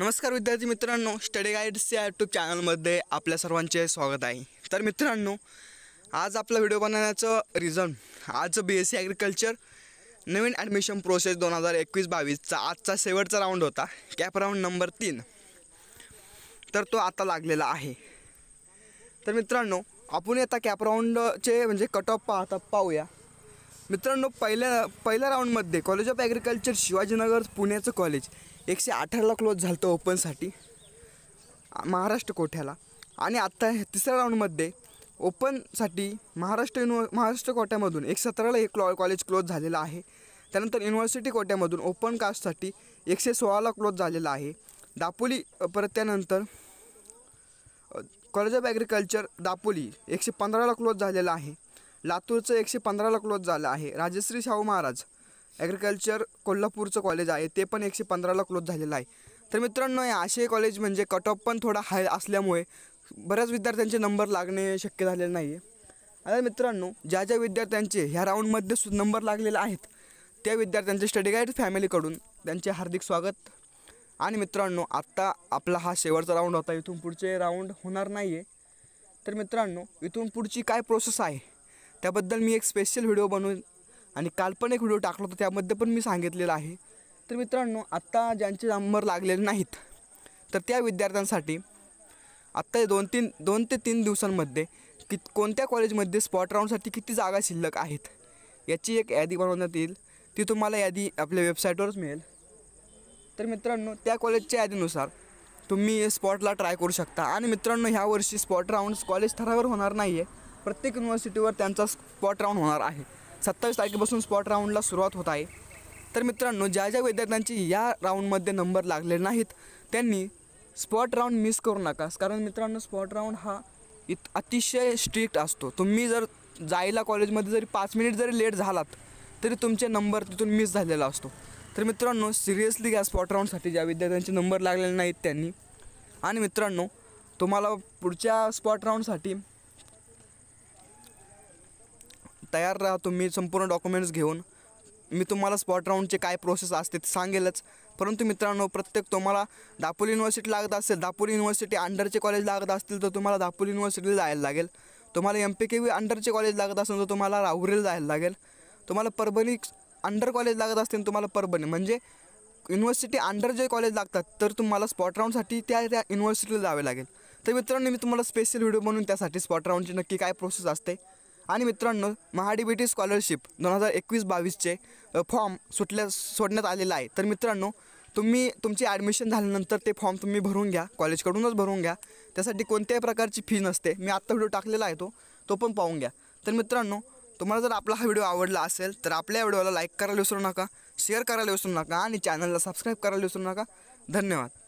नमस्कार विद्यार्थी मित्रांनो स्टडी गाईड्स या यूट्यूब चॅनलमध्ये आपल्या सर्वांचे स्वागत आहे तर मित्रांनो आज आपला व्हिडिओ बनवण्याचं रिझन आज बी एस सी ॲग्रिकल्चर नवीन ॲडमिशन प्रोसेस दोन हजार एकवीस बावीसचा आजचा शेवटचा राऊंड होता कॅप राऊंड नंबर तीन तर तो आता लागलेला आहे तर मित्रांनो आपण आता कॅप राऊंडचे म्हणजे कट ऑफ पाहता पाहूया मित्रांनो पहिल्या पहिल्या राऊंडमध्ये कॉलेज ऑफ ॲग्रिकल्चर शिवाजीनगर पुण्याचं कॉलेज एकशे अठराला क्लोज झालं होतं ओपनसाठी महाराष्ट्र कोठ्याला आणि आत्ता तिसऱ्या राऊंडमध्ये ओपनसाठी महाराष्ट्र युनिव महाराष्ट्र कोट्यामधून एक सतराला एक क्लॉ कॉलेज क्लोज झालेलं आहे त्यानंतर युनिव्हर्सिटी कोट्यामधून ओपन कास्टसाठी एकशे सोळाला क्लोज झालेला आहे दापोली परत त्यानंतर कॉलेज ऑफ ॲग्रिकल्चर दापोली एकशे पंधराला क्लोज झालेला आहे लातूरचं एकशे पंधराला क्लोज झालं आहे राजश्री शाहू महाराज ॲग्रिकल्चर कोल्हापूरचं कॉलेज आहे ते पण एकशे पंधराला क्लोज झालेलं आहे तर मित्रांनो हे असे कॉलेज म्हणजे कट ऑफ पण थोडा हाय असल्यामुळे बऱ्याच विद्यार्थ्यांचे नंबर लागणे शक्य झालेले नाही आहे आता मित्रांनो ज्या ज्या विद्यार्थ्यांचे ह्या राऊंडमध्ये सु नंबर लागलेले आहेत त्या विद्यार्थ्यांचे स्टडी गाईड फॅमिलीकडून त्यांचे हार्दिक स्वागत आणि मित्रांनो आत्ता आपला हा शेवटचा राऊंड होता इथून पुढचे राऊंड होणार नाही आहे तर मित्रांनो इथून पुढची काय प्रोसेस आहे त्याबद्दल मी एक स्पेशल व्हिडिओ बनवून आणि काल पण एक व्हिडिओ टाकला होता त्यामध्ये पण मी सांगितलेलं आहे तर मित्रांनो आत्ता ज्यांचे नंबर लागलेले नाहीत तर त्या विद्यार्थ्यांसाठी आत्ता दोन तीन दोन ते तीन दिवसांमध्ये कित कोणत्या कॉलेजमध्ये स्पॉट राऊंडसाठी किती जागा शिल्लक आहेत याची एक यादी बनवण्यात येईल ती तुम्हाला यादी आपल्या वेबसाईटवरच मिळेल तर मित्रांनो त्या कॉलेजच्या यादीनुसार तुम्ही स्पॉटला ट्राय करू शकता आणि मित्रांनो ह्या वर्षी स्पॉट राऊंड कॉलेज थरावर होणार नाही आहे प्रत्येक युनिव्हर्सिटीवर त्यांचा स्पॉट राऊंड होणार आहे सत्तावीस तारखेपासून स्पॉट राऊंडला सुरुवात होत आहे तर मित्रांनो ज्या ज्या विद्यार्थ्यांची या राऊंडमध्ये नंबर लागले नाहीत त्यांनी स्पॉट राऊंड मिस करू नका कारण मित्रांनो स्पॉट राऊंड हा इत अतिशय स्ट्रिक्ट असतो तुम्ही जर जायला कॉलेजमध्ये जरी पाच मिनिट जरी लेट झालात तरी तुमचे नंबर तिथून मिस झालेला असतो तर मित्रांनो सिरियसली या स्पॉट राऊंडसाठी ज्या विद्यार्थ्यांचे नंबर लागलेले नाहीत त्यांनी आणि मित्रांनो तुम्हाला पुढच्या स्पॉट राऊंडसाठी तयार राहा तुम्ही संपूर्ण डॉक्युमेंट्स घेऊन मी तुम्हाला स्पॉट राऊंडचे काय प्रोसेस असते ते सांगेलच परंतु मित्रांनो प्रत्येक तुम्हाला दापोली युनिव्हर्सिटी लागत असेल दापोली युनिव्हर्सिटी अंडरचे कॉलेज लागत असतील तर तुम्हाला दापोली युनिव्हर्सिटीला जायला लागेल तुम्हाला एम पी के व्ही अंडरचे कॉलेज लागत असेल तर तुम्हाला राहुरीला जायला लागेल तुम्हाला परभणी अंडर कॉलेज लागत असतील तुम्हाला परभणी म्हणजे युनिव्हर्सिटी अंडर जे कॉलेज लागतात तर तुम्हाला स्पॉट राऊंडसाठी त्या त्या युनिव्हर्सिटीला जावे लागेल तर मित्रांनो मी तुम्हाला स्पेशल व्हिडिओ बनवून त्यासाठी स्पॉट राऊंडची नक्की काय प्रोसेस असते आणि मित्रांनो महाडीबीटी स्कॉलरशिप दोन हजार एकवीस बावीसचे फॉर्म सुटल्या सोडण्यात आलेलं आहे तर मित्रांनो तुम्ही तुमची ॲडमिशन झाल्यानंतर ते फॉर्म तुम्ही भरून घ्या कॉलेजकडूनच भरून घ्या त्यासाठी कोणत्याही प्रकारची फी नसते मी आत्ता व्हिडिओ टाकलेला आहे तो तो पण पाहून घ्या तर मित्रांनो तुम्हाला जर आपला हा व्हिडिओ आवडला असेल तर आपल्या व्हिडिओला लाईक करायला विसरू नका शेअर करायला विसरू नका आणि चॅनलला सबस्क्राईब करायला विसरू नका धन्यवाद